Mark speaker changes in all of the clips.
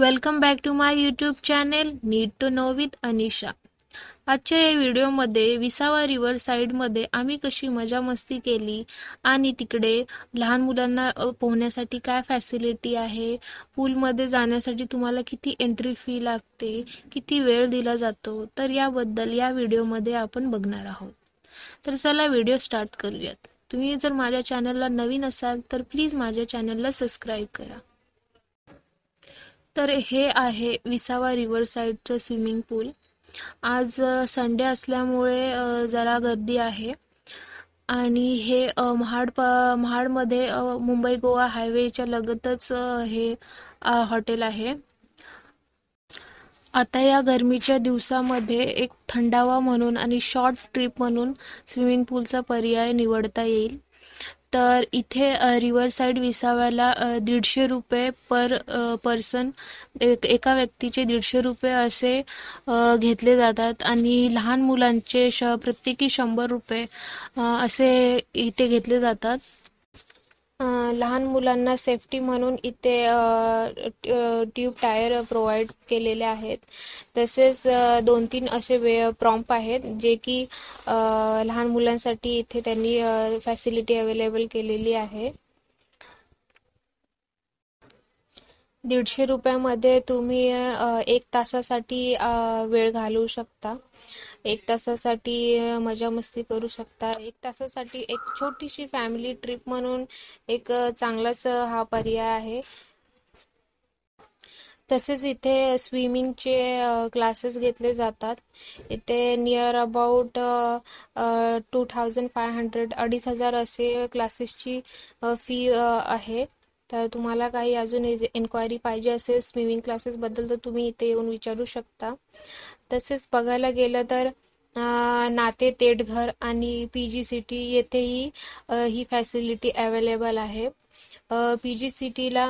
Speaker 1: welcome back to my YouTube channel need to know with Anisha आजच्या या व्हिडिओमध्ये विसावा रिव्हर साईडमध्ये आम्ही कशी मजा मस्ती केली आणि तिकडे लहान मुलांना पोहण्यासाठी काय फॅसिलिटी आहे पूलमध्ये जाण्यासाठी तुम्हाला किती एंट्री फी लागते किती वेळ दिला जातो तर याबद्दल या व्हिडिओमध्ये आपण बघणार आहोत तर चला व्हिडिओ स्टार्ट करूयात तुम्ही जर माझ्या चॅनलला नवीन असाल तर प्लीज माझ्या चॅनलला सबस्क्राईब करा तर हे आहे विसावा रिवर साईडचं स्विमिंग पूल आज संडे असल्यामुळे जरा गर्दी आहे आणि हे महाड प महाडमध्ये मुंबई गोवा हायवेच्या लगतच हे हॉटेल आहे आता या गरमीच्या दिवसामध्ये एक थंडावा म्हणून आणि शॉर्ट ट्रिप म्हणून स्विमिंग पूलचा पर्याय निवडता येईल तर इथे रिव्हर साईड विसाव्याला दीडशे रुपये पर पर्सन एक एका व्यक्तीचे दीडशे रुपये असे घेतले जातात आणि लहान मुलांचे श प्रत्येकी शंभर रुपये असे इथे घेतले जातात लहान मुलांना सेफ्टी म्हणून इथे ट्यूब टायर प्रोव्हाइड केलेले आहेत तसेच दोन तीन असे वे प्रॉम्प आहेत जे की लहान मुलांसाठी इथे त्यांनी फॅसिलिटी अवेलेबल केलेली आहे दीडशे रुपयामध्ये तुम्ही एक तासासाठी वेळ घालवू शकता एक तासासाठी मजा मस्ती करू शकता एक तासासाठी एक छोटीशी फॅमिली ट्रिप म्हणून एक चांगलाच हा पर्याय आहे तसेच इथे स्विमिंगचे क्लासेस घेतले जातात इथे near about two thousand five hundred अडीच हजार असे क्लासेसची फी आहे तर तुम्हाला काही अजून एन्क्वायरी पाहिजे असेल स्विमिंग क्लासेसबद्दल तर तुम्ही इथे येऊन विचारू शकता तसेच बघायला गेलं तर नाते तेटघर आणि पी जी सिटी येथेही ही फॅसिलिटी अवेलेबल आहे पी जी सिटीला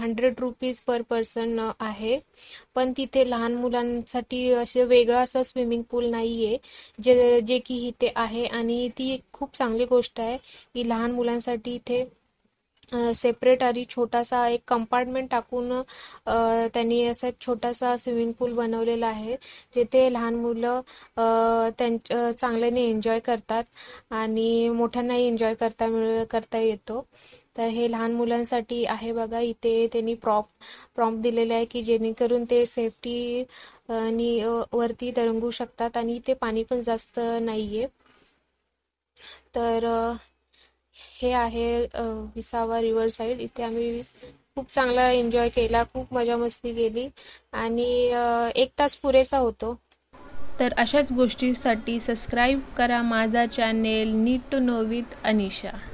Speaker 1: हंड्रेड रुपीज पर पर्सन आहे पण तिथे लहान मुलांसाठी असे वेगळा असा स्विमिंग पूल नाही आहे जे जे की इथे आहे आणि ती खूप चांगली गोष्ट आहे की लहान मुलांसाठी इथे सेपरेट आणि छोटासा एक कंपार्टमेंट टाकून त्यांनी असा छोटासा स्विमिंग पूल बनवलेला आहे जिथे लहान मुलं त्यां चांगल्याने एन्जॉय करतात आणि मोठ्यांनाही एन्जॉय करता मिळ करता येतो तर हे लहान मुलांसाठी आहे बघा इथे त्यांनी प्रॉप प्रॉप दिलेले आहे की जेणेकरून ते सेफ्टी आणि वरती तरंगू शकतात आणि इथे पाणी पण जास्त नाही आहे तर हे आहे विसावा रिव्हर साईड इथे आम्ही खूप चांगला एन्जॉय केला खूप मजा मस्ती केली आणि एक तास पुरेसा होतो तर अशाच गोष्टीसाठी सबस्क्राईब करा माझा channel need to know with Anisha